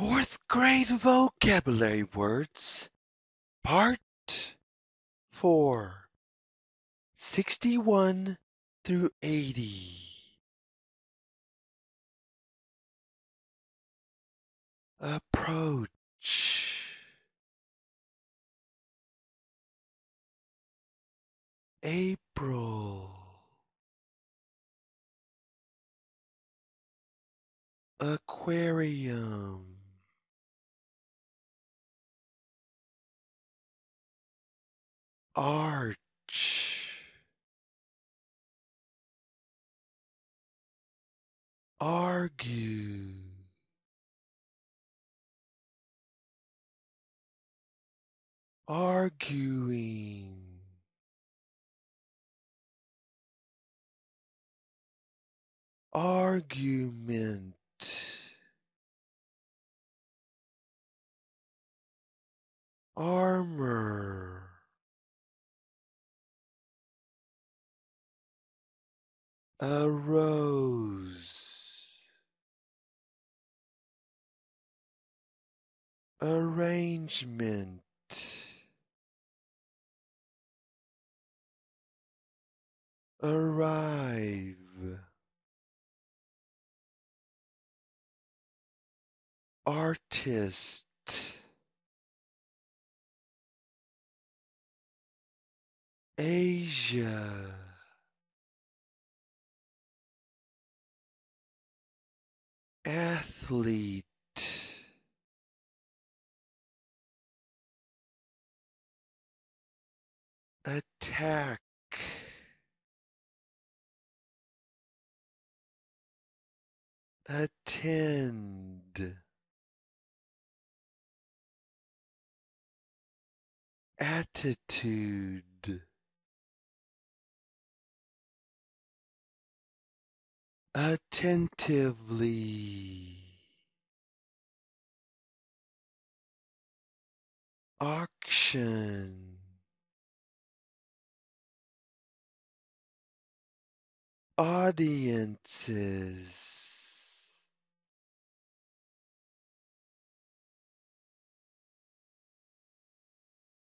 Fourth Grade Vocabulary Words, Part 4 61 through 80. Approach. April. Aquarium. Arch. Argue. Arguing. Argument. Armor. a rose, arrangement, arrive, artist. Asia athlete attack attend attitude attentively. Auction. Audiences.